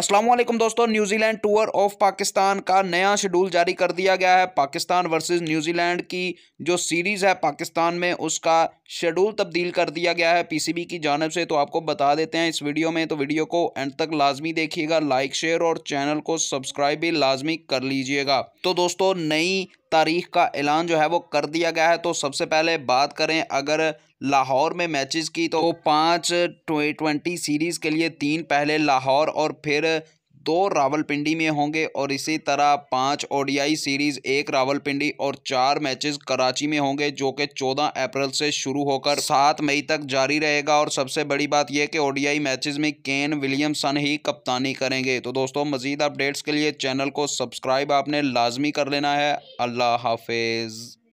असलम दोस्तों New Zealand tour of Pakistan का नया शेड्यूल जारी कर दिया गया है पाकिस्तान वर्सेस न्यूजीलैंड की जो सीरीज़ है पाकिस्तान में उसका शेड्यूल तब्दील कर दिया गया है पीसीबी की जानब से तो आपको बता देते हैं इस वीडियो में तो वीडियो को एंड तक लाजमी देखिएगा लाइक शेयर और चैनल को सब्सक्राइब भी लाजमी कर लीजिएगा तो दोस्तों नई तारीख का ऐलान जो है वो कर दिया गया है तो सबसे पहले बात करें अगर लाहौर में मैचेस की तो पाँच ट्वेंटी सीरीज़ के लिए तीन पहले लाहौर और फिर दो रावलपिंडी में होंगे और इसी तरह पांच ओडीआई सीरीज़ एक रावलपिंडी और चार मैचेस कराची में होंगे जो कि चौदह अप्रैल से शुरू होकर सात मई तक जारी रहेगा और सबसे बड़ी बात यह कि ओडीआई मैचेस में केन विलियमसन ही कप्तानी करेंगे तो दोस्तों मजीद अपडेट्स के लिए चैनल को सब्सक्राइब आपने लाजमी कर लेना है अल्लाह हाफिज़